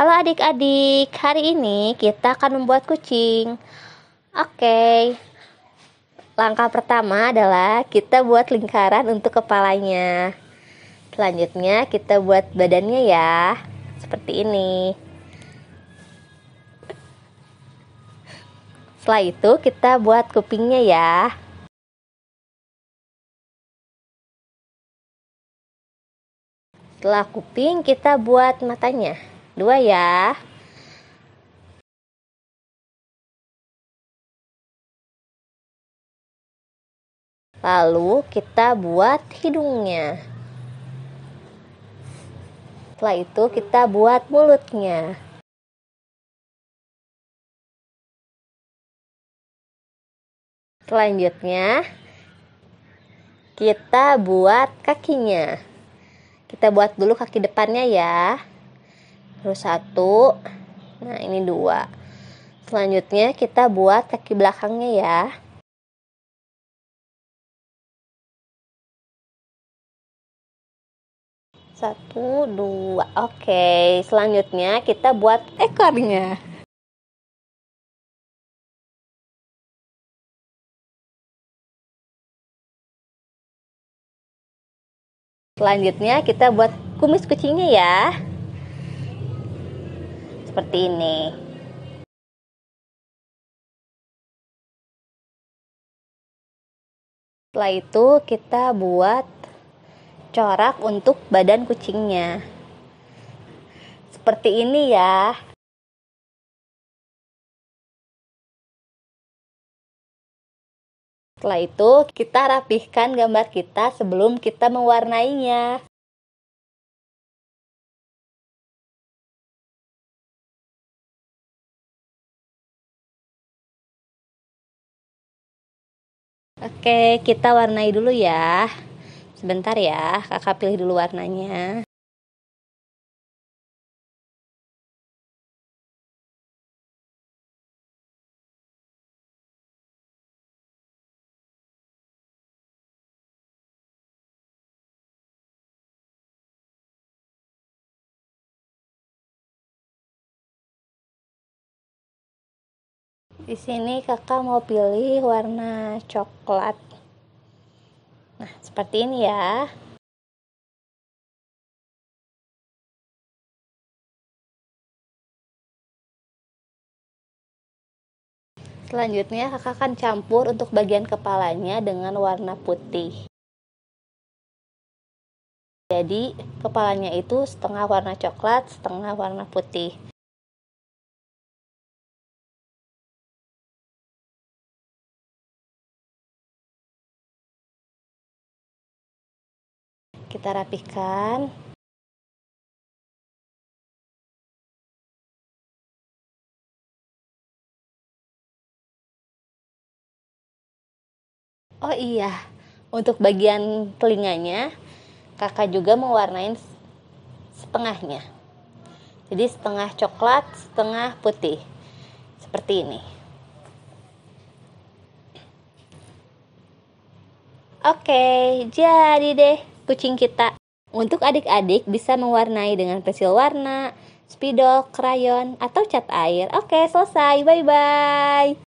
Halo adik-adik, hari ini kita akan membuat kucing. Oke. Langkah pertama adalah kita buat lingkaran untuk kepalanya. Selanjutnya kita buat badannya ya, seperti ini. Setelah itu kita buat kupingnya ya. Setelah kuping kita buat matanya dua ya Lalu kita buat hidungnya. Setelah itu kita buat mulutnya. Selanjutnya kita buat kakinya. Kita buat dulu kaki depannya ya terus satu nah ini dua selanjutnya kita buat kaki belakangnya ya satu dua oke selanjutnya kita buat ekornya selanjutnya kita buat kumis kucingnya ya seperti ini. Setelah itu kita buat corak untuk badan kucingnya. Seperti ini ya. Setelah itu, kita rapihkan gambar kita sebelum kita mewarnainya. Oke, kita warnai dulu ya. Sebentar ya, kakak pilih dulu warnanya. Di sini kakak mau pilih warna coklat. Nah, seperti ini ya. Selanjutnya kakak akan campur untuk bagian kepalanya dengan warna putih. Jadi kepalanya itu setengah warna coklat, setengah warna putih. kita rapihkan Oh iya, untuk bagian telinganya kakak juga mewarnain setengahnya. Jadi setengah coklat, setengah putih. Seperti ini. Oke, jadi deh kucing kita. Untuk adik-adik bisa mewarnai dengan pensil warna, spidol, krayon, atau cat air. Oke, selesai. Bye-bye.